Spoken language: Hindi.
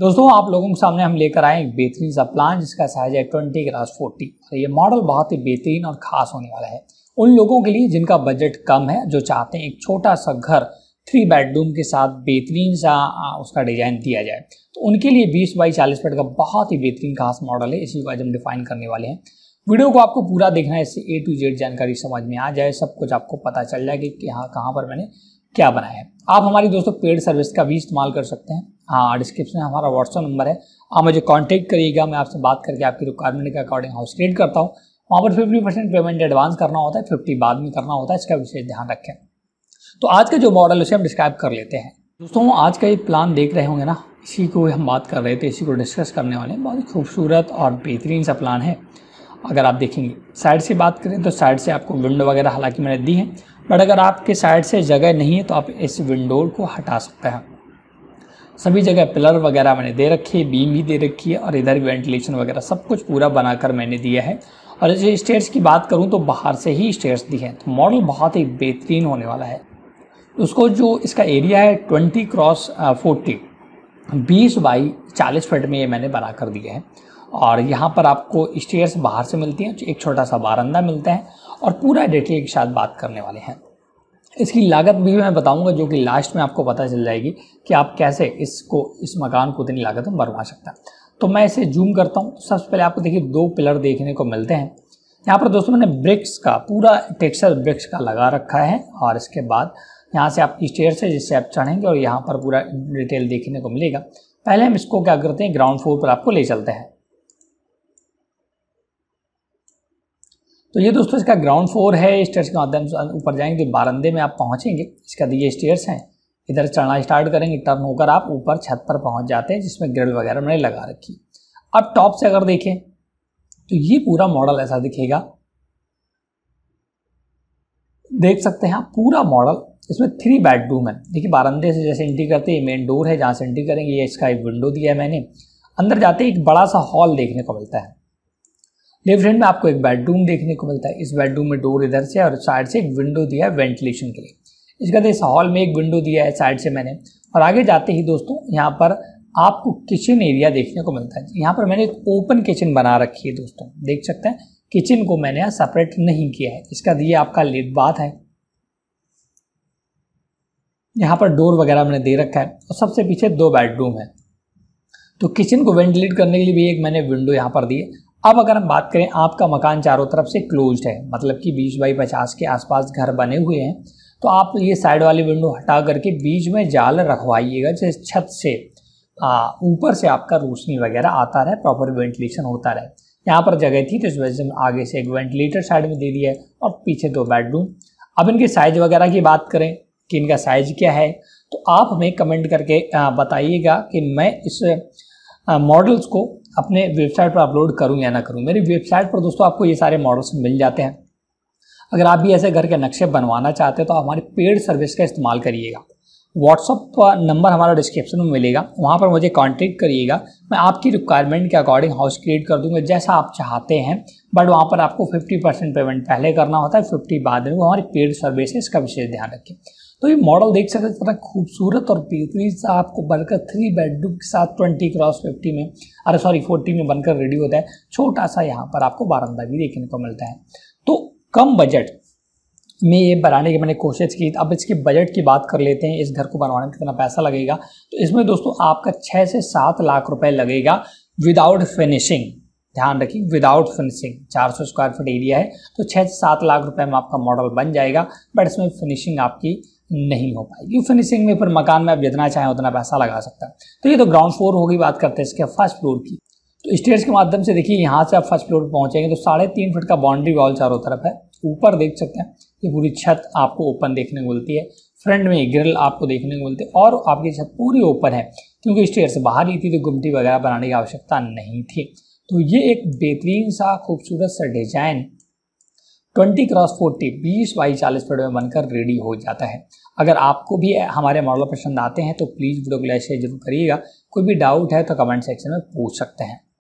दोस्तों आप लोगों के सामने हम लेकर आए एक बेहतरीन सा प्लान जिसका साइज है ट्वेंटी ग्रास फोर्टी और ये मॉडल बहुत ही बेहतरीन और खास होने वाला है उन लोगों के लिए जिनका बजट कम है जो चाहते हैं एक छोटा सा घर थ्री बेडरूम के साथ बेहतरीन सा उसका डिज़ाइन दिया जाए तो उनके लिए बीस बाई चालीस फीट का बहुत ही बेहतरीन खास मॉडल है इसी को आज हम डिफाइन करने वाले हैं वीडियो को आपको पूरा देखना है इससे ए टू जेड जानकारी समझ में आ जाए सब कुछ आपको पता चल जाए कि यहाँ कहाँ पर मैंने क्या बनाया है आप हमारी दोस्तों पेड सर्विस का भी इस्तेमाल कर सकते हैं हाँ डिस्क्रिप्शन में हमारा व्हाट्सअप नंबर है आप मुझे कॉन्टैक्ट करिएगा मैं आपसे बात करके आपकी रिक्वायरमेंट के अकॉर्डिंग हाउस क्रिएट करता हूँ वहाँ पर फिफ्टी परसेंट पेमेंट एडवांस करना होता है फिफ्टी बाद में करना होता है इसका विशेष ध्यान रखें तो आज का जो मॉडल उसे हम डिस्क्राइब कर लेते हैं दोस्तों आज का ये प्लान देख रहे होंगे ना इसी को हम बात कर रहे थे इसी को डिस्कस करने वाले बहुत ही खूबसूरत और बेहतरीन सा प्लान है अगर आप देखेंगे साइड से बात करें तो साइड से आपको विंडो वगैरह हालांकि मैंने दी है बट अगर आपके साइड से जगह नहीं है तो आप इस विंडो को हटा सकते हैं सभी जगह पिलर वगैरह मैंने दे रखी है बीम भी दे रखी है और इधर वेंटिलेशन वगैरह सब कुछ पूरा बनाकर मैंने दिया है और जैसे स्टेयर्स की बात करूँ तो बाहर से ही स्टेयर्स दी हैं तो मॉडल बहुत ही बेहतरीन होने वाला है उसको जो इसका एरिया है ट्वेंटी क्रॉस फोर्टी बीस बाई चालीस फिट में ये मैंने बना कर दिया है और यहाँ पर आपको स्टेयर्स बाहर से मिलती हैं तो एक छोटा सा बारंदा मिलता है और पूरा डिटेल के साथ बात करने वाले हैं इसकी लागत भी मैं बताऊंगा जो कि लास्ट में आपको पता चल जाएगी कि आप कैसे इसको इस मकान को इतनी लागत में बनवा सकते हैं तो मैं इसे जूम करता हूँ तो सबसे पहले आपको देखिए दो पिलर देखने को मिलते हैं यहाँ पर दोस्तों मैंने ब्रिक्स का पूरा टेक्सचर ब्रिक्स का लगा रखा है और इसके बाद यहाँ से आपकी स्टेयर से जिससे आप चढ़ेंगे और यहाँ पर पूरा डिटेल देखने को मिलेगा पहले हम इसको क्या करते हैं ग्राउंड फ्लोर पर आपको ले चलते हैं तो ये दोस्तों इसका ग्राउंड फ्लोर है स्टेयर्स के माध्यम से ऊपर जाएंगे बारंदे में आप पहुँचेंगे इसका ये स्टेयर्स हैं इधर चढ़ना स्टार्ट करेंगे टर्न होकर आप ऊपर छत पर पहुँच जाते हैं जिसमें ग्रिल वगैरह मैंने लगा रखी अब टॉप से अगर देखें तो ये पूरा मॉडल ऐसा दिखेगा देख सकते हैं आप पूरा मॉडल इसमें थ्री बेडरूम है देखिए बारंदे से जैसे एंट्री करते हैं मेन डोर है जहाँ से एंट्री करेंगे ये इसका एक विंडो दिया है मैंने अंदर जाते ही एक बड़ा सा हॉल देखने को मिलता है लेफ्ट हैंड में आपको एक बेडरूम देखने को मिलता है इस बेडरूम में डोर इधर से और साइड से एक विंडो दिया है वेंटिलेशन के लिए इसके बाद इस हॉल में एक विंडो दिया है साइड से मैंने और आगे जाते ही दोस्तों यहाँ पर आपको किचन एरिया देखने को मिलता है यहाँ पर मैंने एक ओपन किचन बना रखी है दोस्तों देख सकते हैं किचन को मैंने यहाँ सेपरेट नहीं किया है इसका ये आपका लेट बाथ है यहाँ पर डोर वगैरह मैंने दे रखा है और सबसे पीछे दो बेडरूम है तो किचन को वेंटिलेट करने के लिए भी एक मैंने विंडो यहाँ पर दी है अब अगर हम बात करें आपका मकान चारों तरफ से क्लोज्ड है मतलब कि बीस बाई पचास के आसपास घर बने हुए हैं तो आप ये साइड वाली विंडो हटा करके बीच में जाल रखवाइएगा जैसे छत से ऊपर से आपका रोशनी वगैरह आता रहे प्रॉपर वेंटिलेशन होता रहे यहाँ पर जगह थी तो इस वजह से आगे से एक वेंटिलेटर साइड में दे दिया है और पीछे दो बेडरूम अब इनके साइज वगैरह की बात करें कि इनका साइज क्या है तो आप हमें कमेंट करके बताइएगा कि मैं इस मॉडल्स को अपने वेबसाइट पर अपलोड करूँ या ना करूँ मेरी वेबसाइट पर दोस्तों आपको ये सारे मॉडल्स मिल जाते हैं अगर आप भी ऐसे घर के नक्शे बनवाना चाहते हो तो आप हमारे पेड सर्विस का इस्तेमाल करिएगा व्हाट्सअप का नंबर हमारा डिस्क्रिप्शन में मिलेगा वहाँ पर मुझे कांटेक्ट करिएगा मैं आपकी रिक्वायरमेंट के अकॉर्डिंग हाउस क्रिएट कर दूंगा जैसा आप चाहते हैं बट वहाँ पर आपको 50 परसेंट पेमेंट पहले करना होता है 50 बाद में हमारी पेड सर्विसेज का विशेष ध्यान रखें तो ये मॉडल देख सकते हैं कितना खूबसूरत और बेहतरीन सा आपको बनकर थ्री बेडरूम के साथ ट्वेंटी क्रॉस फिफ्टी में अरे सॉरी फोर्टी में बनकर रेडी होता है छोटा सा यहाँ पर आपको बारंदा भी देखने को मिलता है तो कम बजट में ये बनाने की मैंने कोशिश की अब इसके बजट की बात कर लेते हैं इस घर को बनवाने में कितना पैसा लगेगा तो इसमें दोस्तों आपका छः से सात लाख रुपये लगेगा विदाउट फिनिशिंग ध्यान रखिए without finishing 400 square feet area है तो छः से सात लाख रुपए में आपका मॉडल बन जाएगा बट इसमें फिनिशिंग आपकी नहीं हो पाएगी फिनिशिंग में फिर मकान में आप जितना चाहें उतना पैसा लगा सकता है तो ये तो ग्राउंड फ्लोर होगी बात करते हैं इसके फर्स्ट फ्लोर की तो स्टेयर्स के माध्यम से देखिए यहाँ से आप फर्स्ट फ्लोर पर पहुँचेंगे तो साढ़े तीन फिट का बाउंड्री वॉल चारों तरफ है ऊपर देख सकते हैं ये पूरी छत आपको ओपन देखने को मिलती है फ्रंट में ग्रिल आपको देखने को मिलती है और आपकी छत पूरी ओपन है क्योंकि स्टेयर से बाहर ही थी तो गुमटी वगैरह बनाने की आवश्यकता नहीं थी तो ये एक बेहतरीन सा खूबसूरत सा डिजाइन ट्वेंटी क्रॉस फोर्टी बीस बाई चालीस फीट में बनकर रेडी हो जाता है अगर आपको भी हमारे मॉडल पसंद आते हैं तो प्लीज़ वीडियो को लाइक शेयर जरूर करिएगा कोई भी डाउट है तो कमेंट सेक्शन में पूछ सकते हैं